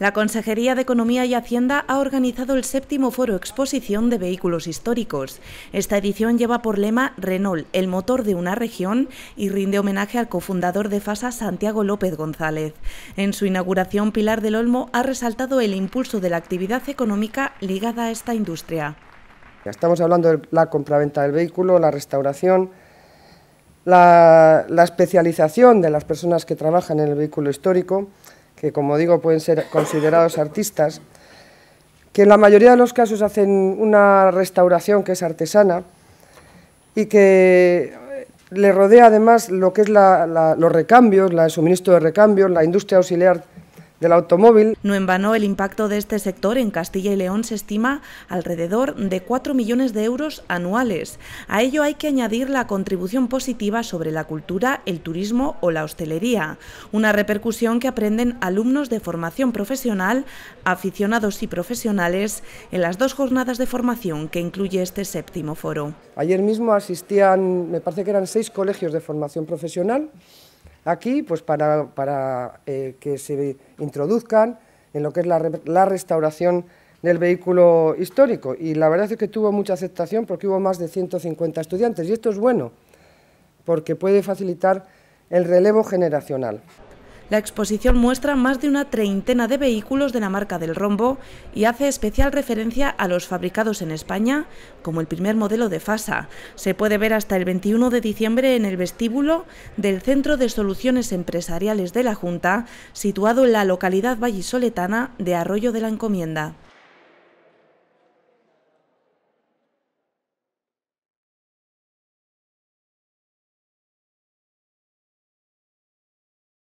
La Consejería de Economía y Hacienda ha organizado el séptimo foro exposición de vehículos históricos. Esta edición lleva por lema Renault, el motor de una región, y rinde homenaje al cofundador de FASA, Santiago López González. En su inauguración, Pilar del Olmo ha resaltado el impulso de la actividad económica ligada a esta industria. Estamos hablando de la compraventa del vehículo, la restauración, la, la especialización de las personas que trabajan en el vehículo histórico, que como digo pueden ser considerados artistas, que en la mayoría de los casos hacen una restauración que es artesana y que le rodea además lo que es los recambios, la, el suministro de recambios, la industria auxiliar del automóvil. No en vano, el impacto de este sector en Castilla y León se estima alrededor de 4 millones de euros anuales. A ello hay que añadir la contribución positiva sobre la cultura, el turismo o la hostelería, una repercusión que aprenden alumnos de formación profesional, aficionados y profesionales en las dos jornadas de formación que incluye este séptimo foro. Ayer mismo asistían, me parece que eran seis colegios de formación profesional, aquí pues para, eh, que se introduzcan en lo que es la, la, restauración del vehículo histórico. Y la verdad es que tuvo mucha aceptación porque hubo más de 150 estudiantes y esto es bueno porque puede facilitar el relevo generacional. La exposición muestra más de una treintena de vehículos de la marca del Rombo y hace especial referencia a los fabricados en España, como el primer modelo de FASA. Se puede ver hasta el 21 de diciembre en el vestíbulo del Centro de Soluciones Empresariales de la Junta, situado en la localidad vallisoletana de Arroyo de la Encomienda.